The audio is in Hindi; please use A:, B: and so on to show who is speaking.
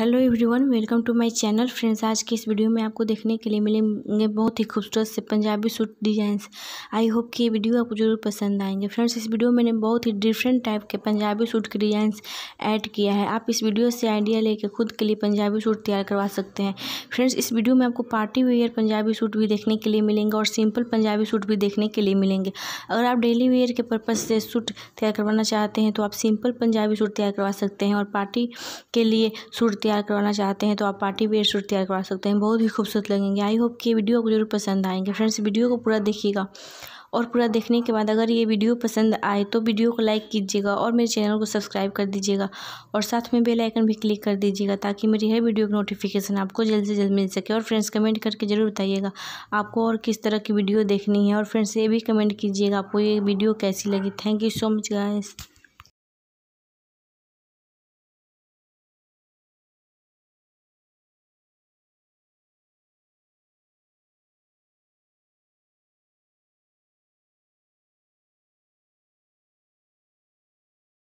A: hello everyone welcome to my channel friends आज की इस वीडियो में आपको देखने के लिए मिलेंगे बहुत ही खूबसूरत से Punjabi suit designs I hope कि ये वीडियो आपको ज़रूर पसंद आएंगे फ्रेंड्स इस वीडियो में मैंने बहुत ही डिफरेंट टाइप के पंजाबी सूट के डिज़ाइंस ऐड किया है आप इस वीडियो से आइडिया लेके खुद के लिए पंजाबी सूट तैयार करवा सकते हैं फ्रेंड्स इस वीडियो में आपको पार्टी वेयर पंजाबी सूट भी देखने के लिए मिलेंगे और सिंपल पंजाबी सूट भी देखने के लिए मिलेंगे अगर आप डेली वेयर के पर्पज़ से सूट तैयार करवाना चाहते हैं तो आप सिंपल पंजाबी सूट तैयार करवा सकते हैं और पार्टी के लिए सूट तैयार करवाना चाहते हैं तो आप पार्टी वेयर सूट तैयार करवा सकते हैं बहुत ही खूबसूरत लगेंगे आई होप कि वीडियो आपको जरूर पसंद आएंगे फ्रेंड्स वीडियो को पूरा देखिएगा और पूरा देखने के बाद अगर ये वीडियो पसंद आए तो वीडियो को लाइक कीजिएगा और मेरे चैनल को सब्सक्राइब कर दीजिएगा और साथ में बेल आइकन भी क्लिक कर दीजिएगा ताकि मेरी हर वीडियो की नोटिफिकेशन आपको जल्द से जल्द मिल सके और फ्रेंड्स कमेंट करके ज़रूर बताइएगा आपको और किस तरह की वीडियो देखनी है और फ्रेंड्स ये भी कमेंट कीजिएगा आपको ये वीडियो कैसी लगी
B: thank you so much guys